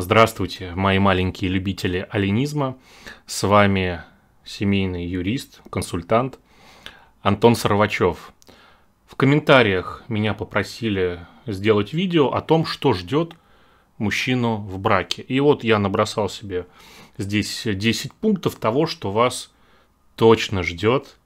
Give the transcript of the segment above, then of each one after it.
Здравствуйте, мои маленькие любители алинизма. С вами семейный юрист, консультант Антон Сорвачев. В комментариях меня попросили сделать видео о том, что ждет мужчину в браке. И вот я набросал себе здесь 10 пунктов того, что вас точно ждет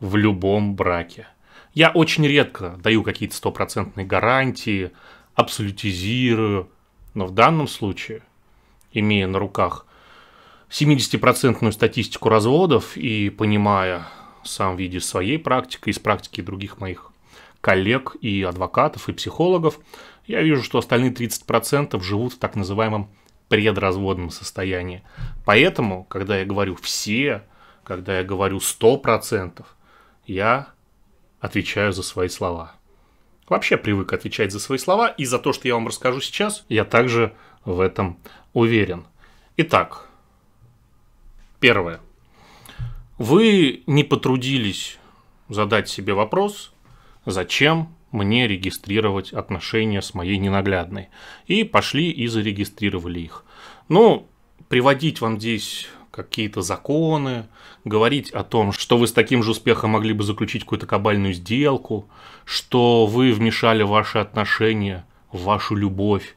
в любом браке. Я очень редко даю какие-то стопроцентные гарантии, абсолютизирую, но в данном случае, имея на руках 70% статистику разводов и понимая сам в виде своей практики, из практики других моих коллег и адвокатов, и психологов, я вижу, что остальные 30% живут в так называемом предразводном состоянии. Поэтому, когда я говорю «все», когда я говорю «100%», я отвечаю за свои слова – вообще привык отвечать за свои слова, и за то, что я вам расскажу сейчас, я также в этом уверен. Итак, первое. Вы не потрудились задать себе вопрос, зачем мне регистрировать отношения с моей ненаглядной. И пошли и зарегистрировали их. Ну, приводить вам здесь какие-то законы, говорить о том, что вы с таким же успехом могли бы заключить какую-то кабальную сделку, что вы вмешали ваши отношения, вашу любовь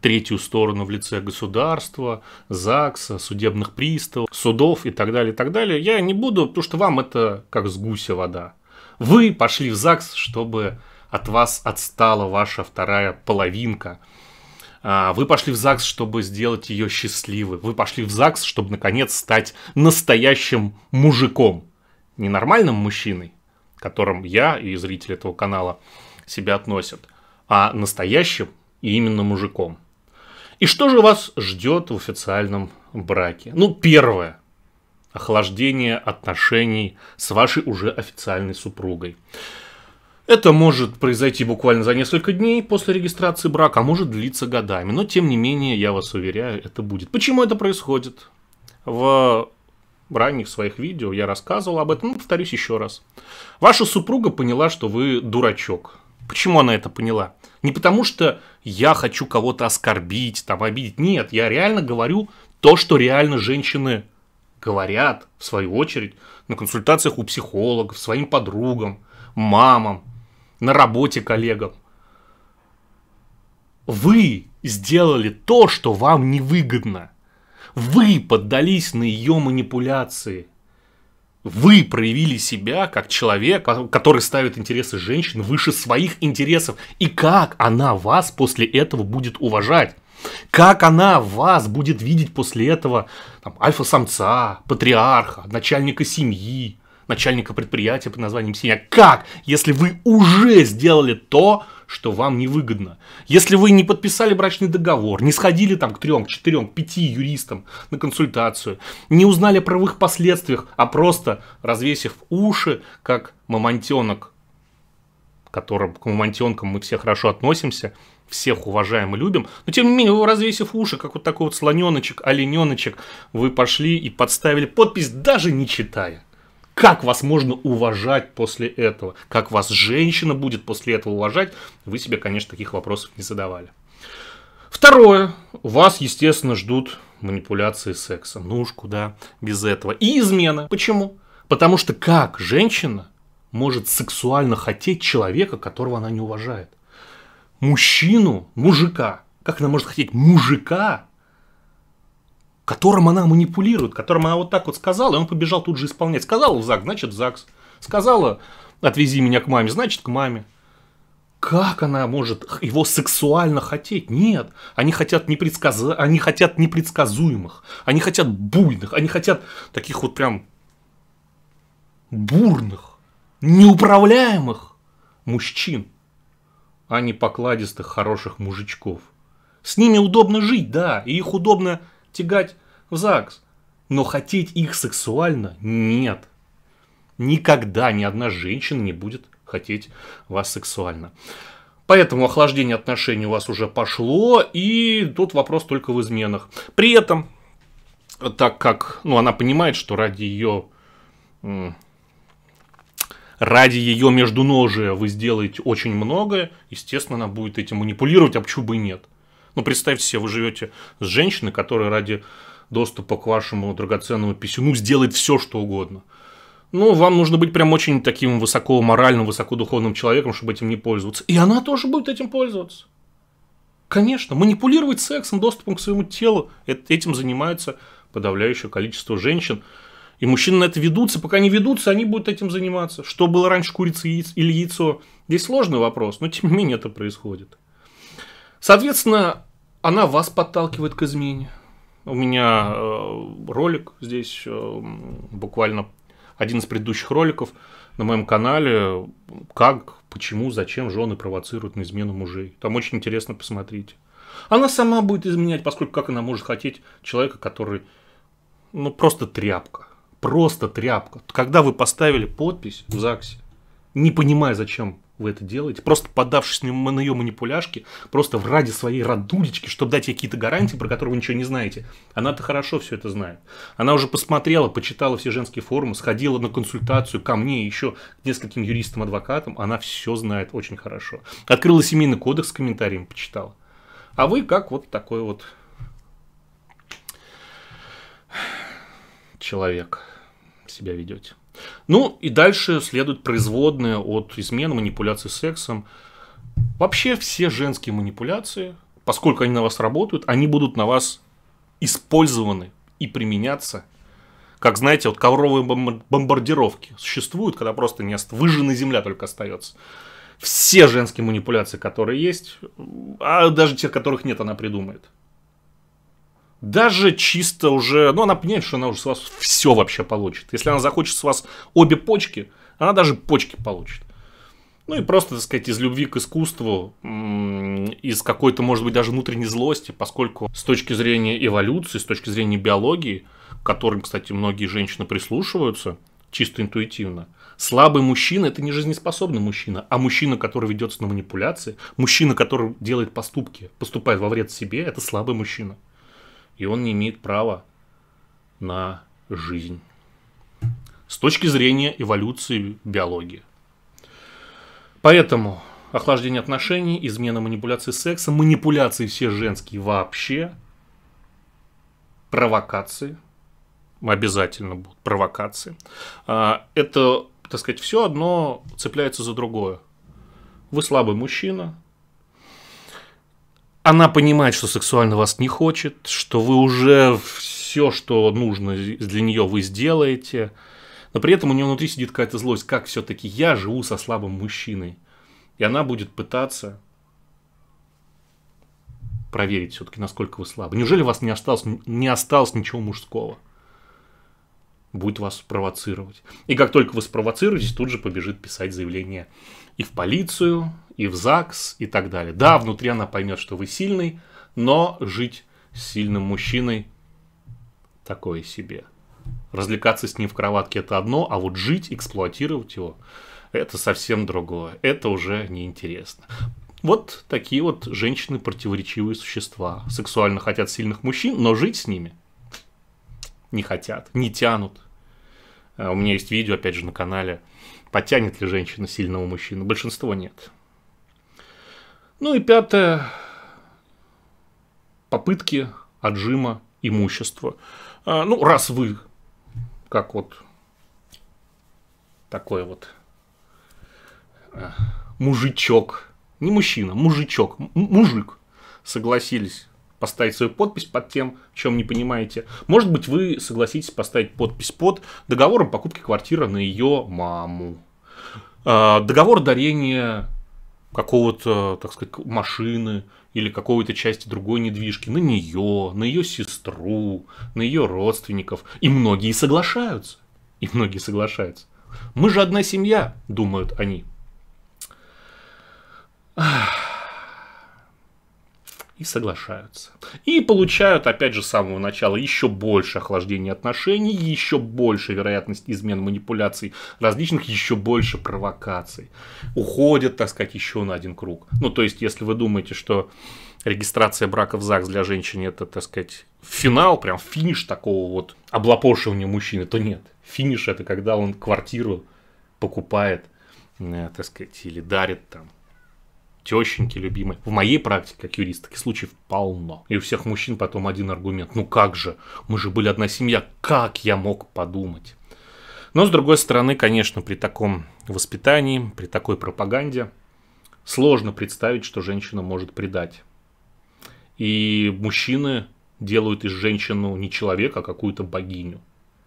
третью сторону в лице государства, ЗАГСа, судебных приставов, судов и так далее, и так далее. Я не буду, потому что вам это как с гуся вода. Вы пошли в ЗАГС, чтобы от вас отстала ваша вторая половинка – а, вы пошли в ЗАГС, чтобы сделать ее счастливой. Вы пошли в ЗАГС, чтобы, наконец, стать настоящим мужиком. Ненормальным мужчиной, к которым я и зрители этого канала себя относят, а настоящим и именно мужиком. И что же вас ждет в официальном браке? Ну, первое. Охлаждение отношений с вашей уже официальной супругой. Это может произойти буквально за несколько дней после регистрации брака, а может длиться годами. Но, тем не менее, я вас уверяю, это будет. Почему это происходит? В ранних своих видео я рассказывал об этом, но ну, повторюсь еще раз. Ваша супруга поняла, что вы дурачок. Почему она это поняла? Не потому, что я хочу кого-то оскорбить, там, обидеть. Нет, я реально говорю то, что реально женщины говорят, в свою очередь, на консультациях у психологов, своим подругам, мамам на работе коллегам. Вы сделали то, что вам невыгодно. Вы поддались на ее манипуляции. Вы проявили себя как человек, а, который ставит интересы женщин выше своих интересов. И как она вас после этого будет уважать? Как она вас будет видеть после этого альфа-самца, патриарха, начальника семьи? начальника предприятия под названием Синяк. Как, если вы уже сделали то, что вам невыгодно? Если вы не подписали брачный договор, не сходили там к трем, четырем, пяти юристам на консультацию, не узнали о правовых последствиях, а просто развесив уши, как мамонтенок, которым, к мамонтенкам мы все хорошо относимся, всех уважаем и любим, но тем не менее, вы развесив уши, как вот такой вот слоненочек, олененочек, вы пошли и подставили подпись, даже не читая. Как вас можно уважать после этого? Как вас женщина будет после этого уважать? Вы себе, конечно, таких вопросов не задавали. Второе. Вас, естественно, ждут манипуляции секса. Ну уж куда без этого. И измена. Почему? Потому что как женщина может сексуально хотеть человека, которого она не уважает? Мужчину, мужика. Как она может хотеть мужика, которым она манипулирует, которым она вот так вот сказала, и он побежал тут же исполнять. Сказала в ЗАГС, значит в ЗАГС. Сказала, отвези меня к маме, значит к маме. Как она может его сексуально хотеть? Нет, они хотят, непредсказ... они хотят непредсказуемых, они хотят буйных, они хотят таких вот прям бурных, неуправляемых мужчин, а не покладистых хороших мужичков. С ними удобно жить, да, и их удобно тягать в ЗАГС. Но хотеть их сексуально – нет. Никогда ни одна женщина не будет хотеть вас сексуально. Поэтому охлаждение отношений у вас уже пошло, и тут вопрос только в изменах. При этом, так как ну, она понимает, что ради ее ради ее междуножия вы сделаете очень многое, естественно, она будет этим манипулировать, а почему бы и нет. Ну, представьте себе, вы живете с женщиной, которая ради доступа к вашему драгоценному писюну сделает все, что угодно. Ну, вам нужно быть прям очень таким высоко моральным, высоко человеком, чтобы этим не пользоваться. И она тоже будет этим пользоваться. Конечно, манипулировать сексом, доступом к своему телу, этим занимается подавляющее количество женщин. И мужчины на это ведутся, пока не ведутся, они будут этим заниматься. Что было раньше, курица или яйцо? Здесь сложный вопрос, но тем не менее это происходит. Соответственно, она вас подталкивает к измене. У меня э, ролик здесь, э, буквально один из предыдущих роликов на моем канале, как, почему, зачем жены провоцируют на измену мужей. Там очень интересно, посмотрите. Она сама будет изменять, поскольку как она может хотеть человека, который, ну, просто тряпка. Просто тряпка. Когда вы поставили подпись в ЗАГСе, не понимая, зачем вы это делаете, просто поддавшись на ее манипуляшки, просто ради своей радулечки, чтобы дать ей какие-то гарантии, про которые вы ничего не знаете. Она-то хорошо все это знает. Она уже посмотрела, почитала все женские форумы, сходила на консультацию ко мне еще к нескольким юристам-адвокатам. Она все знает очень хорошо. Открыла семейный кодекс с комментариями, почитала. А вы как вот такой вот человек себя ведете. Ну и дальше следует производная от измен, манипуляций сексом. Вообще все женские манипуляции, поскольку они на вас работают, они будут на вас использованы и применяться. Как знаете, вот ковровые бомбардировки существуют, когда просто не ост... выжженная земля только остается. Все женские манипуляции, которые есть, а даже тех, которых нет, она придумает. Даже чисто уже, ну она понимает, что она уже с вас все вообще получит. Если она захочет с вас обе почки, она даже почки получит. Ну и просто, так сказать, из любви к искусству, из какой-то, может быть, даже внутренней злости, поскольку с точки зрения эволюции, с точки зрения биологии, к которым, кстати, многие женщины прислушиваются, чисто интуитивно, слабый мужчина – это не жизнеспособный мужчина, а мужчина, который ведется на манипуляции, мужчина, который делает поступки, поступает во вред себе – это слабый мужчина и он не имеет права на жизнь. С точки зрения эволюции биологии. Поэтому охлаждение отношений, измена манипуляции секса, манипуляции все женские вообще, провокации, обязательно будут провокации. А, это, так сказать, все одно цепляется за другое. Вы слабый мужчина, она понимает, что сексуально вас не хочет, что вы уже все, что нужно для нее, вы сделаете. Но при этом у нее внутри сидит какая-то злость, как все-таки я живу со слабым мужчиной. И она будет пытаться проверить все-таки, насколько вы слабы. Неужели у вас не осталось, не осталось ничего мужского? будет вас провоцировать. И как только вы спровоцируетесь, тут же побежит писать заявление и в полицию, и в ЗАГС, и так далее. Да, внутри она поймет, что вы сильный, но жить с сильным мужчиной такое себе. Развлекаться с ним в кроватке это одно, а вот жить, эксплуатировать его это совсем другое. Это уже неинтересно. Вот такие вот женщины противоречивые существа. Сексуально хотят сильных мужчин, но жить с ними не хотят, не тянут. Э, у меня есть видео, опять же, на канале. Потянет ли женщина сильного мужчину? Большинство нет. Ну и пятое. Попытки отжима имущества. А, ну, раз вы, как вот такой вот э, мужичок, не мужчина, мужичок, мужик, согласились поставить свою подпись под тем, чем не понимаете. Может быть, вы согласитесь поставить подпись под договором покупки квартиры на ее маму. А, договор дарения какого-то, так сказать, машины или какой-то части другой недвижки на нее, на ее сестру, на ее родственников. И многие соглашаются. И многие соглашаются. Мы же одна семья, думают они. Ах и соглашаются. И получают, опять же, с самого начала еще больше охлаждения отношений, еще больше вероятность измен манипуляций различных, еще больше провокаций. Уходят, так сказать, еще на один круг. Ну, то есть, если вы думаете, что регистрация брака в ЗАГС для женщины это, так сказать, финал, прям финиш такого вот облапошивания мужчины, то нет. Финиш это когда он квартиру покупает, э, так сказать, или дарит там тещеньки любимой. В моей практике, как юрист, таких случаев полно. И у всех мужчин потом один аргумент. Ну как же, мы же были одна семья, как я мог подумать? Но, с другой стороны, конечно, при таком воспитании, при такой пропаганде, сложно представить, что женщина может предать. И мужчины делают из женщину не человека, а какую-то богиню.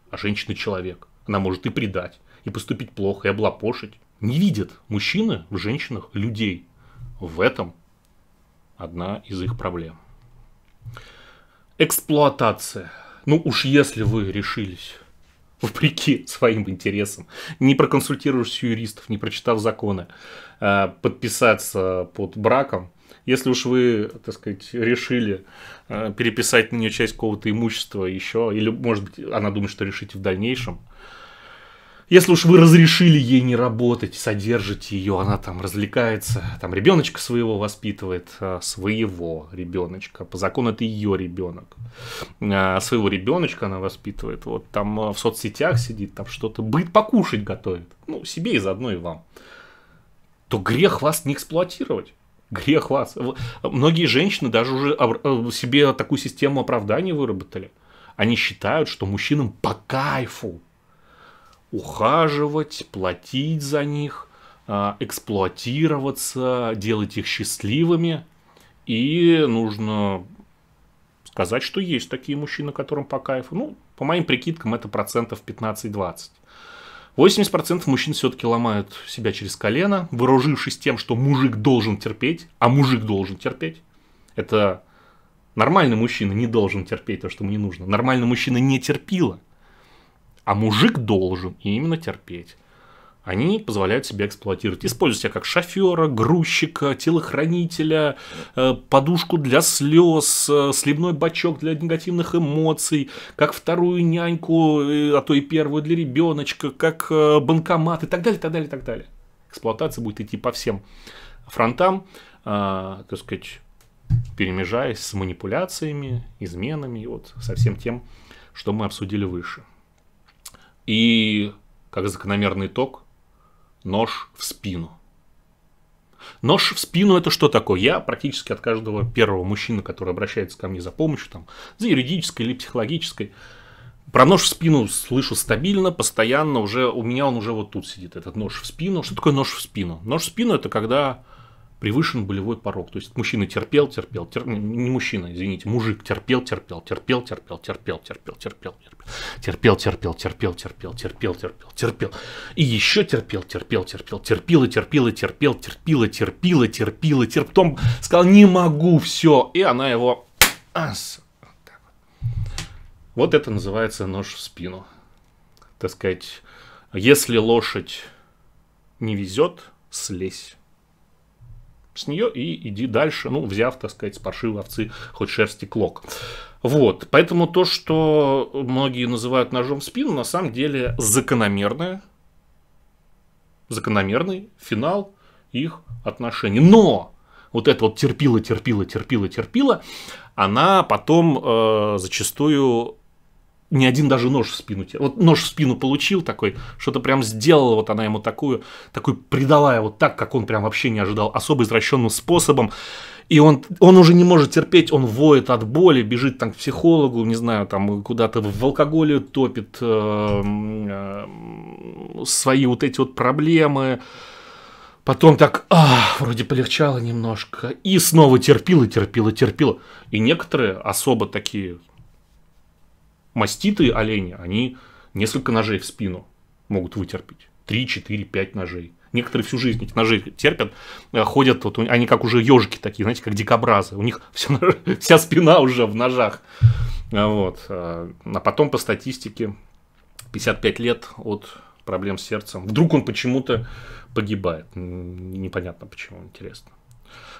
А женщина человек. Она может и предать, и поступить плохо, и облапошить. Не видят мужчины в женщинах людей. В этом одна из их проблем. Эксплуатация. Ну уж если вы решились вопреки своим интересам, не проконсультировавшись юристов, не прочитав законы, э, подписаться под браком, если уж вы, так сказать, решили э, переписать на нее часть какого-то имущества еще, или, может быть, она думает, что решите в дальнейшем, если уж вы разрешили ей не работать, содержите ее, она там развлекается, там ребеночка своего воспитывает, а, своего ребеночка, по закону это ее ребенок, а, своего ребеночка она воспитывает, вот там а, в соцсетях сидит, там что-то, быт покушать готовит, ну себе и заодно и вам, то грех вас не эксплуатировать грех вас. Многие женщины даже уже э, себе такую систему оправданий выработали. Они считают, что мужчинам по кайфу ухаживать, платить за них, а, эксплуатироваться, делать их счастливыми. И нужно сказать, что есть такие мужчины, которым по кайфу. Ну, по моим прикидкам, это процентов 15-20. 80% мужчин все-таки ломают себя через колено, вооружившись тем, что мужик должен терпеть, а мужик должен терпеть. Это нормальный мужчина не должен терпеть то, что ему не нужно. Нормальный мужчина не терпила – а мужик должен и именно терпеть. Они позволяют себе эксплуатировать. Используют себя как шофера, грузчика, телохранителя, э, подушку для слез, э, сливной бачок для негативных эмоций, как вторую няньку, э, а то и первую для ребеночка, как банкомат и так далее, так далее, так далее. Эксплуатация будет идти по всем фронтам, так сказать, перемежаясь с манипуляциями, изменами и вот со всем тем, что мы обсудили выше и, как закономерный ток нож в спину. Нож в спину это что такое? Я практически от каждого первого мужчины, который обращается ко мне за помощью, там, за юридической или психологической, про нож в спину слышу стабильно, постоянно, уже у меня он уже вот тут сидит, этот нож в спину. Что такое нож в спину? Нож в спину это когда превышен болевой порог. То есть мужчина терпел, терпел, тер... не мужчина, извините, мужик терпел, терпел, терпел, терпел, терпел, терпел, терпел, терпел, терпел, терпел, терпел, терпел, терпел, терпел, терпел, и еще терпел, терпел, терпел, терпил и терпил и терпел, терпил и терпил и терпил и терпел, потом сказал не могу все, и она его вот это называется нож в спину. Так сказать, если лошадь не везет, слезь с нее и иди дальше, ну, взяв, так сказать, с паршивой овцы хоть шерсти клок. Вот, поэтому то, что многие называют ножом в спину, на самом деле закономерное, закономерный финал их отношений. Но вот это вот терпила, терпила, терпила, терпила, она потом э, зачастую ни один даже нож в спину. Вот нож в спину получил такой, что-то прям сделала, вот она ему такую, такой предала его так, как он прям вообще не ожидал, особо извращенным способом. И он, он уже не может терпеть, он воет от боли, бежит там к психологу, не знаю, там куда-то в алкоголе топит э, э, свои вот эти вот проблемы. Потом так, а, вроде полегчало немножко. И снова терпила, терпила, терпила. И некоторые особо такие, Маститые олени, они несколько ножей в спину могут вытерпеть. Три, четыре, пять ножей. Некоторые всю жизнь эти ножи терпят, э, ходят, вот, они как уже ежики такие, знаете, как дикобразы. У них вся, вся спина уже в ножах. А вот. Э, а потом по статистике 55 лет от проблем с сердцем. Вдруг он почему-то погибает. Непонятно почему, интересно.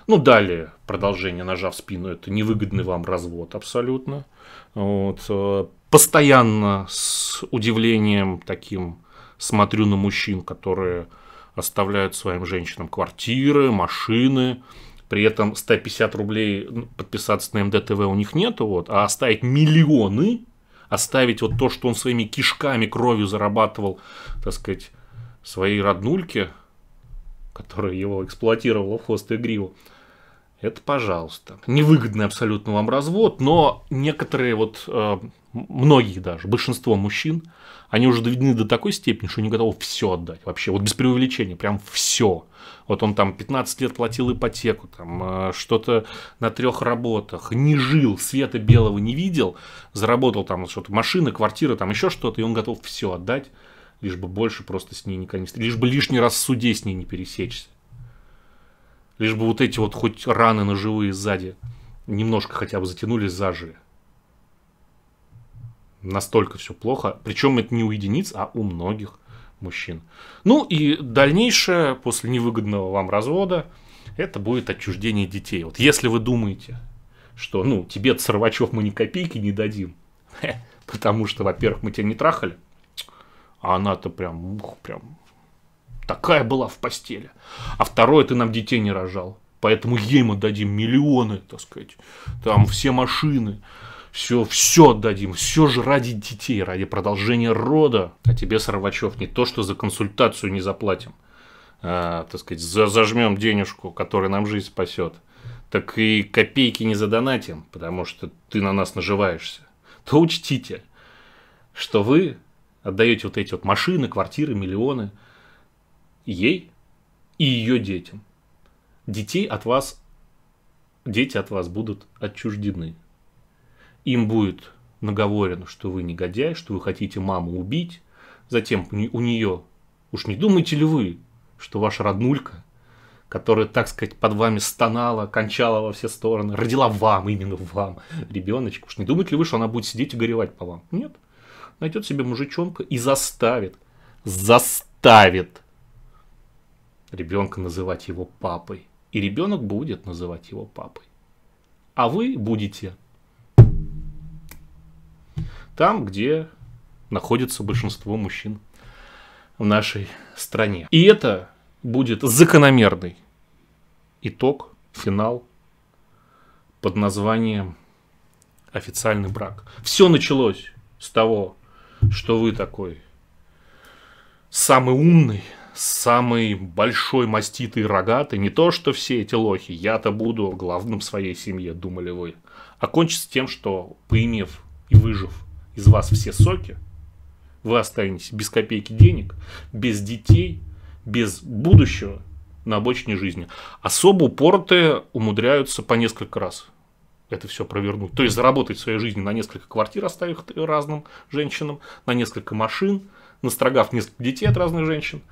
Ну, далее, продолжение ножа в спину, это невыгодный вам развод абсолютно. Вот. Э, постоянно с удивлением таким смотрю на мужчин, которые оставляют своим женщинам квартиры, машины, при этом 150 рублей подписаться на МДТВ у них нету, вот, а оставить миллионы, оставить вот то, что он своими кишками, кровью зарабатывал, так сказать, своей роднульке, которая его эксплуатировала в хвост и гриву, это пожалуйста. Невыгодный абсолютно вам развод, но некоторые вот, э, многие даже, большинство мужчин, они уже доведены до такой степени, что они готовы все отдать вообще, вот без преувеличения, прям все. Вот он там 15 лет платил ипотеку, там э, что-то на трех работах, не жил, света белого не видел, заработал там что-то, машина, квартира, там еще что-то, и он готов все отдать, лишь бы больше просто с ней никогда не встретиться, лишь бы лишний раз в суде с ней не пересечься. Лишь бы вот эти вот хоть раны ножевые сзади немножко хотя бы затянулись зажили. Настолько все плохо. Причем это не у единиц, а у многих мужчин. Ну и дальнейшее после невыгодного вам развода это будет отчуждение детей. Вот если вы думаете, что ну тебе сорвачев мы ни копейки не дадим, потому что, во-первых, мы тебя не трахали, а она-то прям, ух, прям такая была в постели. А второе, ты нам детей не рожал. Поэтому ей мы дадим миллионы, так сказать, там все машины, все, все отдадим, все же ради детей, ради продолжения рода. А тебе, Сорвачев, не то, что за консультацию не заплатим, а, так сказать, за, зажмем денежку, которая нам жизнь спасет, так и копейки не задонатим, потому что ты на нас наживаешься. То учтите, что вы отдаете вот эти вот машины, квартиры, миллионы – ей и ее детям. Детей от вас, дети от вас будут отчуждены. Им будет наговорено, что вы негодяй, что вы хотите маму убить. Затем у нее, уж не думаете ли вы, что ваша роднулька, которая, так сказать, под вами стонала, кончала во все стороны, родила вам, именно вам, ребеночка. Уж не думаете ли вы, что она будет сидеть и горевать по вам? Нет. Найдет себе мужичонка и заставит, заставит ребенка называть его папой. И ребенок будет называть его папой. А вы будете там, где находится большинство мужчин в нашей стране. И это будет закономерный итог, финал под названием официальный брак. Все началось с того, что вы такой самый умный, самый большой, маститый, рогатый. Не то, что все эти лохи. Я-то буду главным в своей семье, думали вы. А кончится тем, что, поимев и выжив из вас все соки, вы останетесь без копейки денег, без детей, без будущего на обочине жизни. Особо упоротые умудряются по несколько раз это все провернуть. То есть заработать в своей жизни на несколько квартир, оставив разным женщинам, на несколько машин, настрогав несколько детей от разных женщин –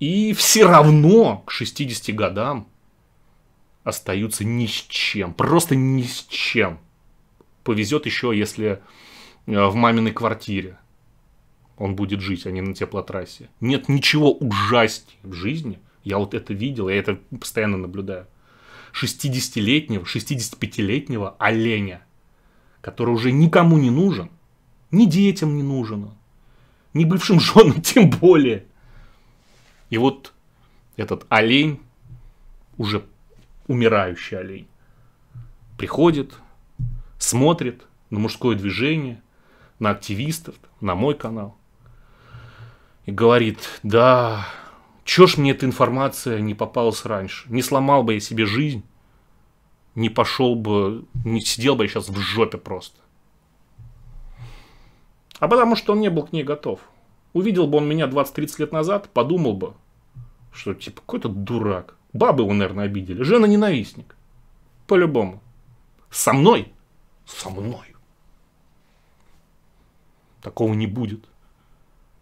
и все равно к 60 годам остаются ни с чем. Просто ни с чем. Повезет еще, если э, в маминой квартире он будет жить, а не на теплотрассе. Нет ничего ужаснее в жизни. Я вот это видел, я это постоянно наблюдаю. 60-летнего, 65-летнего оленя, который уже никому не нужен, ни детям не нужен, ни бывшим женам тем более. И вот этот олень, уже умирающий олень, приходит, смотрит на мужское движение, на активистов, на мой канал. И говорит, да, чё ж мне эта информация не попалась раньше? Не сломал бы я себе жизнь, не пошел бы, не сидел бы я сейчас в жопе просто. А потому что он не был к ней готов. Увидел бы он меня 20-30 лет назад, подумал бы, что типа какой-то дурак. Бабы его, наверное, обидели. Жена ненавистник. По-любому. Со мной? Со мной. Такого не будет.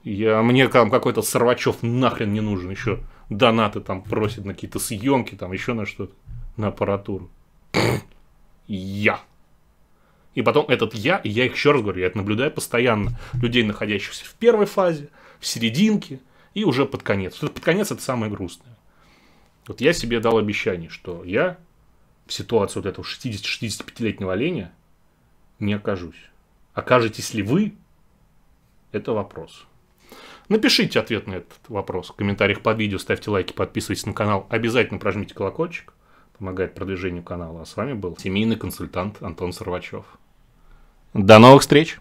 Я, мне там какой-то Сорвачев нахрен не нужен. Еще донаты там просит на какие-то съемки, там еще на что-то, на аппаратуру. Я. И потом этот я, и я их еще раз говорю, я это наблюдаю постоянно, людей, находящихся в первой фазе, в серединке и уже под конец. под конец это самое грустное. Вот я себе дал обещание, что я в ситуации вот этого 60-65-летнего оленя не окажусь. Окажетесь ли вы, это вопрос. Напишите ответ на этот вопрос в комментариях под видео, ставьте лайки, подписывайтесь на канал, обязательно прожмите колокольчик, помогает продвижению канала. А с вами был семейный консультант Антон Сорвачев. До новых встреч!